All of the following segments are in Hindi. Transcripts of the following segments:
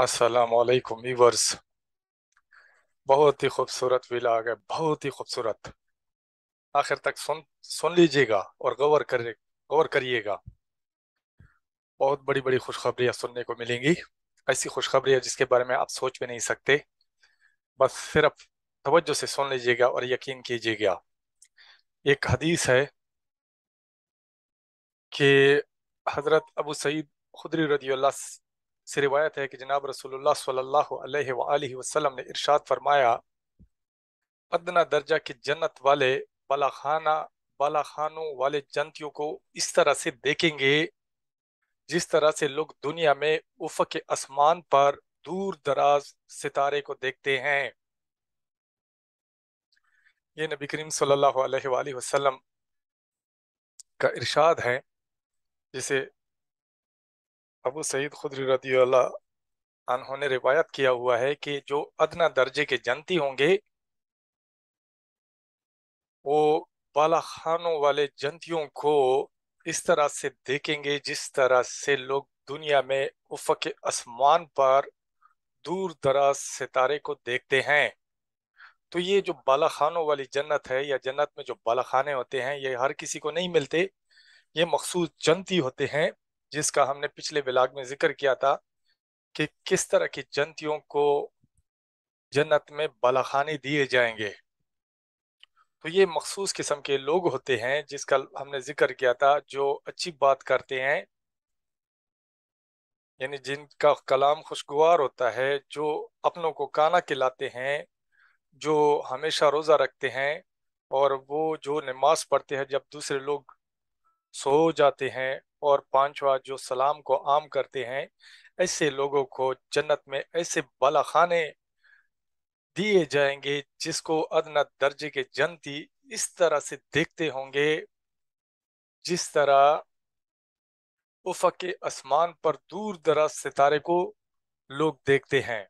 असलकुम ईवर्स बहुत ही खूबसूरत विलाग है बहुत ही खूबसूरत आखिर तक सुन सुन लीजिएगा और गौर कर गौर करिएगा बहुत बड़ी बड़ी खुशखबरियाँ सुनने को मिलेंगी ऐसी खुशखबरी है जिसके बारे में आप सोच भी नहीं सकते बस सिर्फ तवज्जो से सुन लीजिएगा और यकीन कीजिएगा एक हदीस है कि हज़रत अबू सईद खुदरी रदी से रिवायत है कि जनाब रसूलुल्लाह सल्लल्लाहु अलैहि वसल्लम ने इरशाद फरमाया अदना दर्जा के जन्नत वाले बाला खाना बाला खानों वाले जंतियों को इस तरह से देखेंगे जिस तरह से लोग दुनिया में उफक के आसमान पर दूर दराज सितारे को देखते हैं ये नबी करीम सल्लल्लाहु अलैहि वसल्लम का इरशाद है जिसे अबू सईद खुदरी रदी उन्होंने रिवायत किया हुआ है कि जो अदना दर्जे के जनती होंगे वो बाला खानों वाले जंतियों को इस तरह से देखेंगे जिस तरह से लोग दुनिया में उफक आसमान पर दूर दराज सितारे को देखते हैं तो ये जो बाला खानों वाली जन्नत है या जन्नत में जो बाला खाने होते हैं ये हर किसी को नहीं मिलते ये मखसूस जंती होते हैं जिसका हमने पिछले विलाग में जिक्र किया था कि किस तरह की जंतियों को जन्नत में बलाखाने दिए जाएंगे तो ये मखसूस किस्म के लोग होते हैं जिसका हमने जिक्र किया था जो अच्छी बात करते हैं यानी जिनका कलाम खुशगवार होता है जो अपनों को काना खिलाते हैं जो हमेशा रोज़ा रखते हैं और वो जो नमाज पढ़ते हैं जब दूसरे लोग सो जाते हैं और पांचवा जो सलाम को आम करते हैं ऐसे लोगों को जन्नत में ऐसे बला खाने दिए जाएंगे जिसको अदना दर्जे के जनती इस तरह से देखते होंगे जिस तरह उफक के आसमान पर दूर दराज सितारे को लोग देखते हैं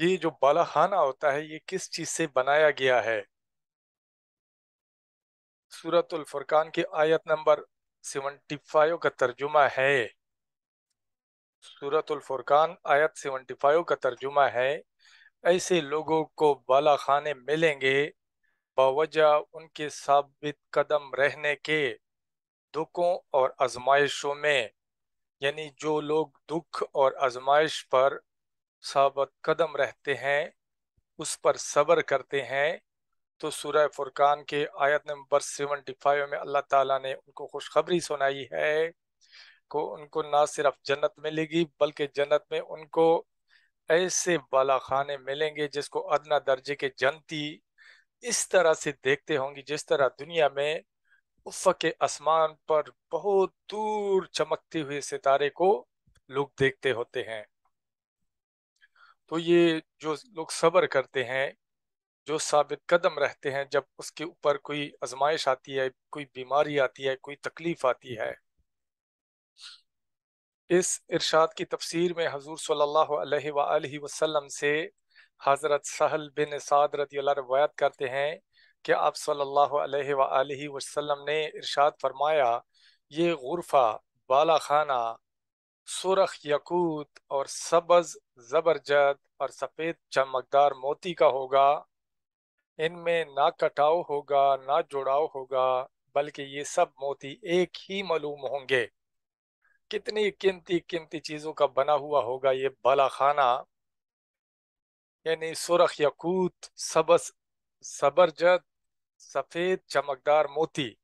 ये जो बाला खाना होता है ये किस चीज से बनाया गया है सूरत फुरकान की आयत नंबर सेवेंटी फाइव का तर्जुमा है सूरत फुरकान आयत सेवेंटी फाइव का तर्जुमा है ऐसे लोगों को बाला खाने मिलेंगे बावजह उनके साबित कदम रहने के दुखों और आजमाइशों में यानी जो लोग दुख और आजमाइश पर साबित कदम रहते हैं उस पर सब्र करते हैं तो सूरह फुरकान के आयत नंबर सेवेंटी फाइव में अल्लाह ताला ने उनको खुशखबरी सुनाई है को उनको ना सिर्फ जन्नत मिलेगी बल्कि जन्नत में उनको ऐसे बाला खाने मिलेंगे जिसको अदना दर्जे के जनती इस तरह से देखते होंगे जिस तरह दुनिया में उफ के आसमान पर बहुत दूर चमकते हुए सितारे को लोग देखते होते हैं तो ये जो लोग सब्र करते हैं जो साबित कदम रहते हैं जब उसके ऊपर कोई आजमाइश आती है कोई बीमारी आती है कोई तकलीफ आती है इस इरशाद की तफसीर में हजूर सल्लल्लाहु अलैहि वसल्लम से हज़रत सहल बिन साद रदी रवायत करते हैं कि आप सल्लल्लाहु अलैहि वसल्लम ने इरशाद फरमाया ये गुरफा बाला खाना सुरख यकूत और सबज ज़बरजद और सफ़ेद चमकदार मोती का होगा इनमें ना कटाव होगा ना जुड़ाव होगा बल्कि ये सब मोती एक ही मालूम होंगे कितनी कीमती कीमती चीजों का बना हुआ होगा ये बाला खाना यानी सुरख यकूत सबस सबरजद सफेद चमकदार मोती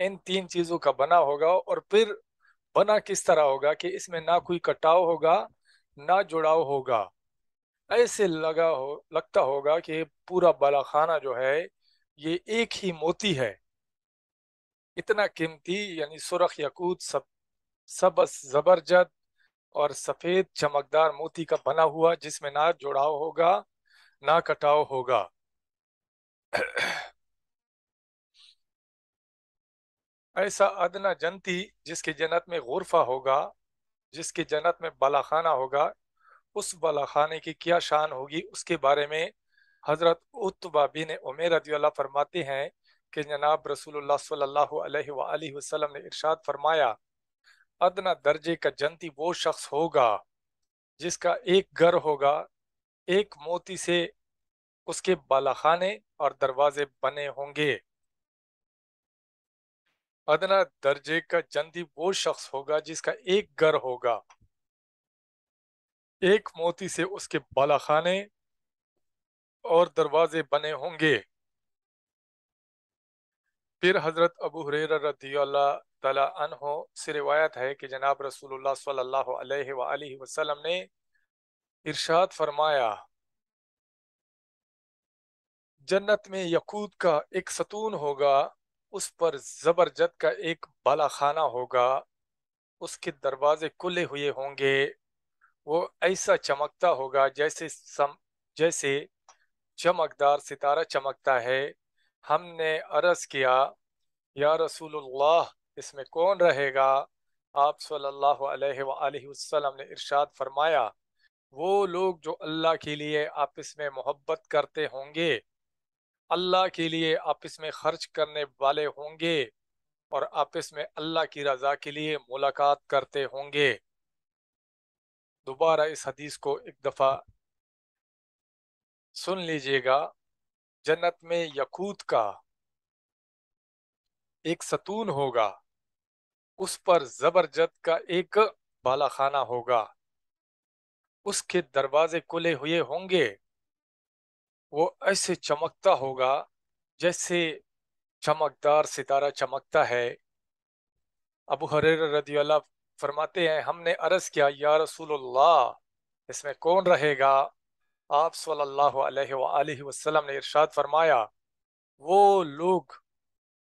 इन तीन चीजों का बना होगा और फिर बना किस तरह होगा कि इसमें ना कोई कटाव होगा ना जुड़ाव होगा ऐसे लगा हो लगता होगा कि पूरा बालाखाना जो है ये एक ही मोती है इतना कीमती यानी सुरख यकूत सब सब जबरजद और सफेद चमकदार मोती का बना हुआ जिसमें ना जोड़ाव होगा ना कटाव होगा ऐसा अदना जनती जिसके जन्नत में गुरफा होगा जिसके जन्नत में बालाखाना होगा उस बलाखाने की क्या शान होगी उसके बारे में हज़रत उत्बा बिन उमेर रदील्ला फरमाते हैं कि जनाब रसूल ने इरशाद फरमाया अदना दर्जे का जंती वो शख्स होगा जिसका एक घर होगा एक मोती से उसके बालाखाने और दरवाजे बने होंगे अदना दर्जे का जंती वो शख्स होगा जिसका एक घर होगा एक मोती से उसके बालाखाने और दरवाजे बने होंगे फिर हजरत अबू हुरैरा रदी से रिवायत है कि जनाब रसूलुल्लाह सल्लल्लाहु अलैहि वसल्लम ने इरशाद फरमाया जन्नत में यकूत का एक सतून होगा उस पर जबरजत का एक बालाखाना खाना होगा उसके दरवाजे खुले हुए होंगे वो ऐसा चमकता होगा जैसे सम जैसे चमकदार सितारा चमकता है हमने अरज किया या रसूलुल्लाह इसमें कौन रहेगा आप सल्लल्लाहु अलैहि वसल्लम ने इरशाद फरमाया वो लोग जो अल्लाह के लिए आपस में मोहब्बत करते होंगे अल्लाह के लिए आपस में खर्च करने वाले होंगे और आपस में अल्लाह की रज़ा के लिए मुलाकात करते होंगे दोबारा इस हदीस को एक दफ़ा सुन लीजिएगा जन्नत में यकूत का एक सतून होगा उस पर जबरजत का एक बालाखाना होगा उसके दरवाजे खुले हुए होंगे वो ऐसे चमकता होगा जैसे चमकदार सितारा चमकता है अबू हरेर रदी फरमाते हैं हमने अर्ज किया या रसूलुल्लाह इसमें कौन रहेगा आप सल्लल्लाहु अलैहि वसल्लम ने इरशाद फरमाया वो लोग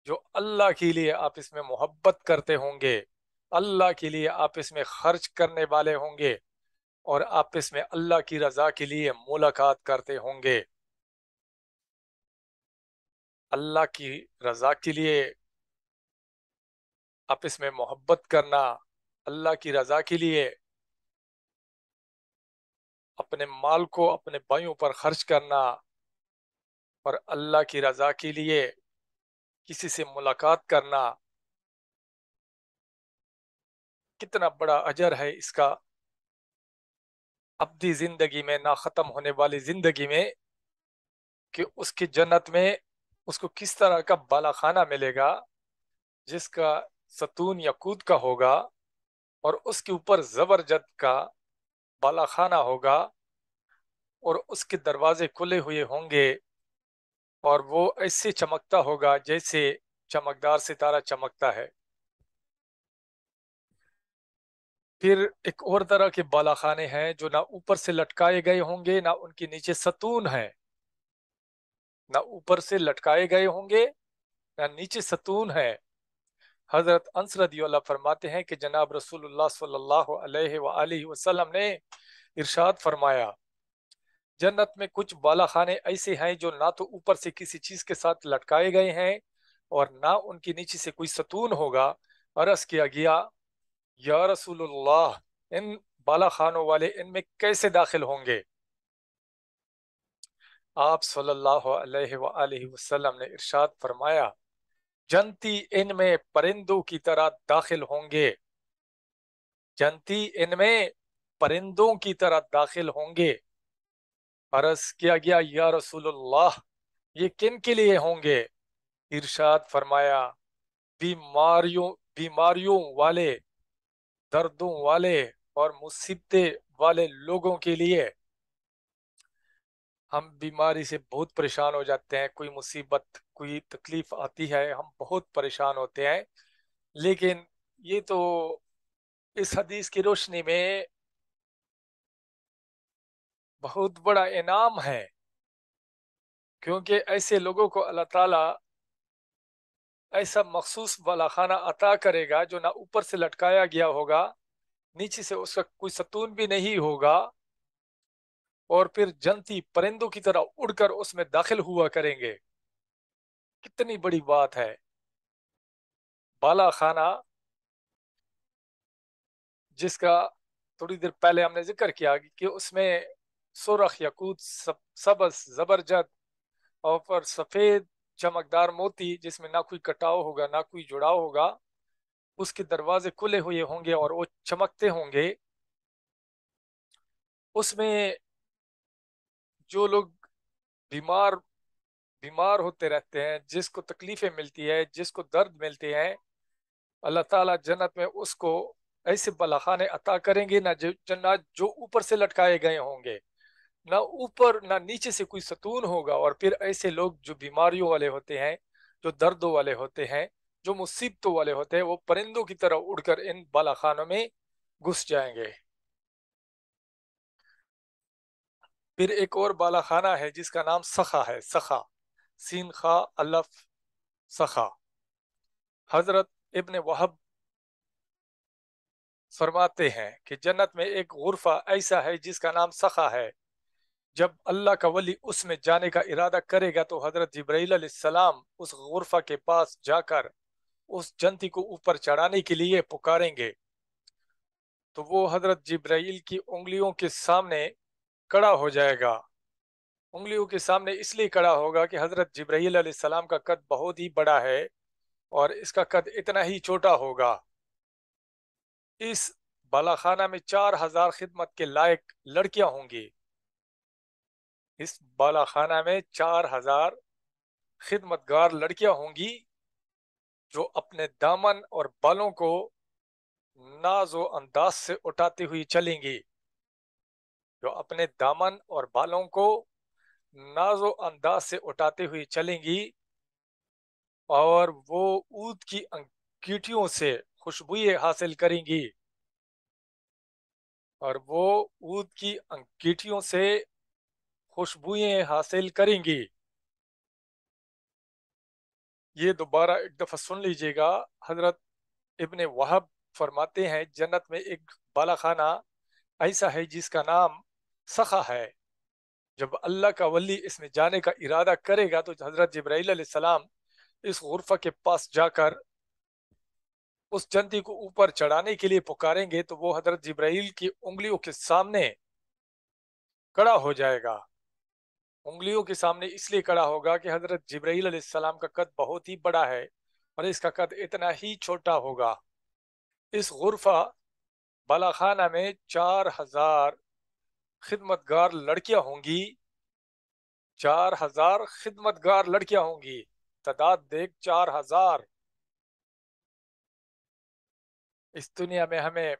जो अल्लाह के लिए आप इसमें मोहब्बत करते होंगे अल्लाह के लिए आप इसमें खर्च करने वाले होंगे और आप इसमें अल्लाह की रजा के लिए मुलाकात करते होंगे अल्लाह की रजा के लिए आप इसमें मोहब्बत करना अल्लाह की रजा के लिए अपने माल को अपने भाइयों पर खर्च करना और अल्लाह की रजा के लिए किसी से मुलाकात करना कितना बड़ा अजर है इसका अपनी जिंदगी में ना ख़त्म होने वाली जिंदगी में कि उसकी जन्नत में उसको किस तरह का बालाखाना मिलेगा जिसका सतून या कूद का होगा और उसके ऊपर जबरजद का बालाखाना होगा और उसके दरवाजे खुले हुए होंगे और वो ऐसे चमकता होगा जैसे चमकदार सितारा चमकता है फिर एक और तरह के बालाखाने हैं जो ना ऊपर से लटकाए गए होंगे ना उनके नीचे सतून है ना ऊपर से लटकाए गए होंगे ना नीचे सतून है हज़रत अंस फरमाते हैं कि जनाब रसूलुल्लाह वसल्लम ने इरशाद फरमाया जन्नत में कुछ बाला खाने ऐसे हैं जो ना तो ऊपर से किसी चीज़ के साथ लटकाए गए हैं और ना उनके नीचे से कोई सतून होगा अरस किया गया या रसूल इन बाला खानों वाले इनमें कैसे दाखिल होंगे आप सल्लल्लाहु अलैहि वसल्लम ने इरशाद फरमाया जनती इनमें परिंदों की तरह दाखिल होंगे जनती इनमें परिंदों की तरह दाखिल होंगे अरस किया गया या रसूलुल्लाह ये किन के लिए होंगे इरशाद फरमाया बीमारियों बीमारियों वाले दर्दों वाले और मुसीबतें वाले लोगों के लिए हम बीमारी से बहुत परेशान हो जाते हैं कोई मुसीबत कोई तकलीफ आती है हम बहुत परेशान होते हैं लेकिन ये तो इस हदीस की रोशनी में बहुत बड़ा इनाम है क्योंकि ऐसे लोगों को अल्लाह ताला ऐसा मखसूस वाला खाना अता करेगा जो ना ऊपर से लटकाया गया होगा नीचे से उसका कोई सतून भी नहीं होगा और फिर जंती परिंदों की तरह उड़कर उसमें दाखिल हुआ करेंगे कितनी बड़ी बात है बाला खाना जिसका थोड़ी देर पहले हमने जिक्र किया कि उसमें सुरख यकूत सब सबस जबरजत और पर सफ़ेद चमकदार मोती जिसमें ना कोई कटाव होगा ना कोई जुड़ाव होगा उसके दरवाजे खुले हुए होंगे और वो चमकते होंगे उसमें जो लोग बीमार बीमार होते रहते हैं जिसको तकलीफें मिलती है जिसको दर्द मिलते हैं अल्लाह ताला जन्नत में उसको ऐसे बलाखाने अता करेंगे ना जो ना जो ऊपर से लटकाए गए होंगे ना ऊपर ना नीचे से कोई सतून होगा और फिर ऐसे लोग जो बीमारियों वाले होते हैं जो दर्दों वाले होते हैं जो मुसीबतों वाले होते हैं वो परिंदों की तरह उड़कर इन बलाखानों में घुस जाएंगे फिर एक और बालाखाना है जिसका नाम सखा है सखा सीन खा अलफ सखा हजरत इब्ने वहब फरमाते हैं कि जन्नत में एक गुरफा ऐसा है जिसका नाम सखा है जब अल्लाह का वली उसमें जाने का इरादा करेगा तो हजरत जब्राईसलाम उस गुरफा के पास जाकर उस जंती को ऊपर चढ़ाने के लिए पुकारेंगे तो वो हजरत जब्राइल की उंगलियों के सामने कड़ा हो जाएगा उंगलियों के सामने इसलिए कड़ा होगा कि हज़रत जब्राईल सलाम का कद बहुत ही बड़ा है और इसका कद इतना ही छोटा होगा इस बालाखाना में चार हजार खिदमत के लायक लड़कियां होंगी इस बालाखाना में चार हजार खिदमतगार लड़कियां होंगी जो अपने दामन और बालों को नाजो अंदाज से उठाती हुई चलेंगी जो अपने दामन और बालों को नाजो अंदाज से उठाते हुए चलेंगी और वो ऊद की अंगीठियों से खुशबुएं हासिल करेंगी और वो ऊद की अंगीठियों से खुशबुएं हासिल करेंगी ये दोबारा एक दफ़ा सुन लीजिएगा हजरत इबन वहब फरमाते हैं जन्नत में एक बाला खाना ऐसा है जिसका नाम सखा है जब अल्लाह का वली इसमें जाने का इरादा करेगा तो हजरत जब्राईल सलाम इस गुरफा के पास जाकर उस जंती को ऊपर चढ़ाने के लिए पुकारेंगे तो वो हजरत जब्राइल की उंगलियों के सामने कड़ा हो जाएगा उंगलियों के सामने इसलिए कड़ा होगा कि हजरत जब्राइल सलाम का कद बहुत ही बड़ा है और इसका कद इतना ही छोटा होगा इस गुरफा बालाखाना में चार हजार खिदमतगार लड़कियां होंगी चार हजार खिदमतगार लड़कियां होंगी तादाद देख चार हजार इस दुनिया में हमें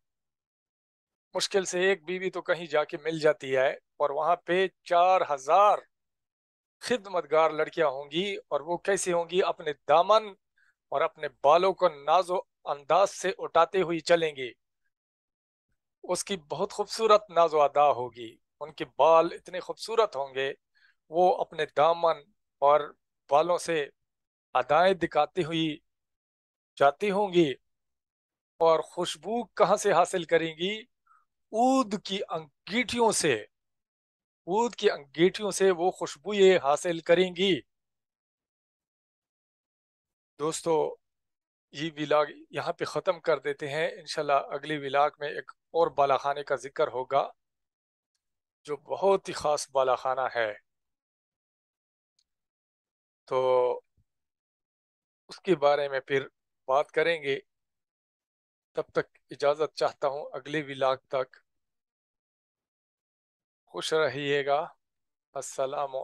मुश्किल से एक बीवी तो कहीं जाके मिल जाती है और वहां पे चार हजार खिदमतगार लड़कियां होंगी और वो कैसी होंगी अपने दामन और अपने बालों को नाजो अंदाज से उठाते हुए चलेंगी उसकी बहुत खूबसूरत नाजो अदा होगी उनके बाल इतने खूबसूरत होंगे वो अपने दामन और बालों से अदाएं दिखाती हुई जाती होंगी और खुशबू कहाँ से हासिल करेंगी ऊद की अंगीठियों से ऊद की अंगीठियों से वो खुशबू ये हासिल करेंगी दोस्तों ये विलाग यहाँ पे ख़त्म कर देते हैं इनशाला अगली विलाग में एक और बालाखाने का जिक्र होगा जो बहुत ही ख़ास बालाखाना है तो उसके बारे में फिर बात करेंगे तब तक इजाज़त चाहता हूँ अगले विलाग तक खुश रहिएगा असलम